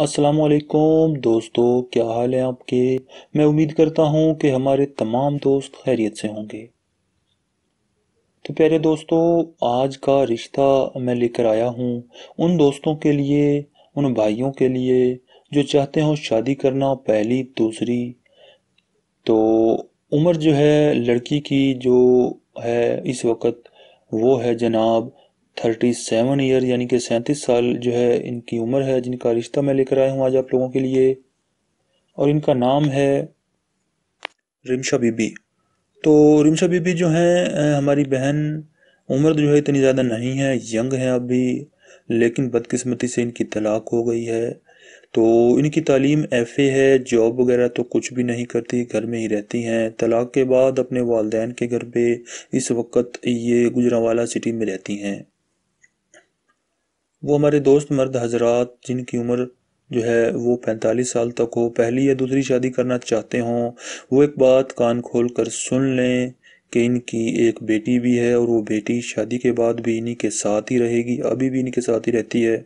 असलकुम दोस्तों क्या हाल है आपके मैं उम्मीद करता हूँ कि हमारे तमाम दोस्त खैरियत से होंगे तो प्यारे दोस्तों आज का रिश्ता मैं लेकर आया हूँ उन दोस्तों के लिए उन भाइयों के लिए जो चाहते हों शादी करना पहली दूसरी तो उम्र जो है लड़की की जो है इस वक्त वो है जनाब थर्टी सेवन ईयर यानी कि सैंतीस साल जो है इनकी उम्र है जिनका रिश्ता मैं लेकर आया हूँ आज आप लोगों के लिए और इनका नाम है रिमशा बीबी तो रिमशा बीबी जो हैं हमारी बहन उम्र जो है इतनी ज़्यादा नहीं है यंग हैं अभी लेकिन बदकिस्मती से इनकी तलाक हो गई है तो इनकी तालीम एफ़ ए है जॉब वगैरह तो कुछ भी नहीं करती घर में ही रहती हैं तलाक के बाद अपने वालदेन के घर पे इस वक्त ये गुजरावाला सिटी में रहती हैं वो हमारे दोस्त मर्द हजरात जिनकी उम्र जो है वो पैंतालीस साल तक हो पहली या दूसरी शादी करना चाहते हों वो एक बात कान खोल कर सुन लें कि इनकी एक बेटी भी है और वो बेटी शादी के बाद भी इन्हीं के साथ ही रहेगी अभी भी इन्हीं के साथ ही रहती है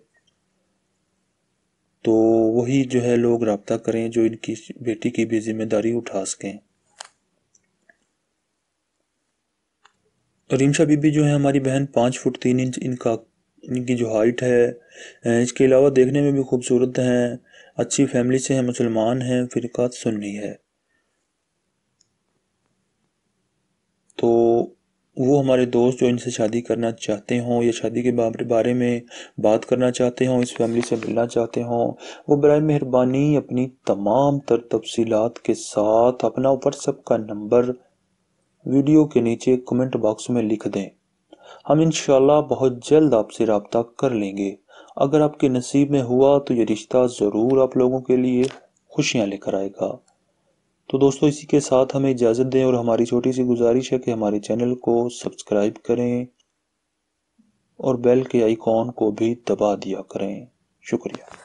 तो वही जो है लोग रबता करें जो इनकी बेटी की भी जिम्मेदारी उठा सकें रिमशा बीबी जो है हमारी बहन पाँच फुट तीन इंच इनका इनकी जो हाइट है इसके अलावा देखने में भी खूबसूरत हैं अच्छी फैमिली से हैं मुसलमान हैं फिर सुन्नी है तो वो हमारे दोस्त जो इनसे शादी करना चाहते हों या शादी के बारे में बात करना चाहते हों इस फैमिली से मिलना चाहते हों वो बर मेहरबानी अपनी तमाम तर तफसीत के साथ अपना व्हाट्सएप का नंबर वीडियो के नीचे कमेंट बॉक्स में लिख दें हम इन बहुत जल्द आपसे रबता कर लेंगे अगर आपके नसीब में हुआ तो ये रिश्ता ज़रूर आप लोगों के लिए खुशियाँ लेकर आएगा तो दोस्तों इसी के साथ हमें इजाज़त दें और हमारी छोटी सी गुजारिश है कि हमारे चैनल को सब्सक्राइब करें और बेल के आइकॉन को भी दबा दिया करें शुक्रिया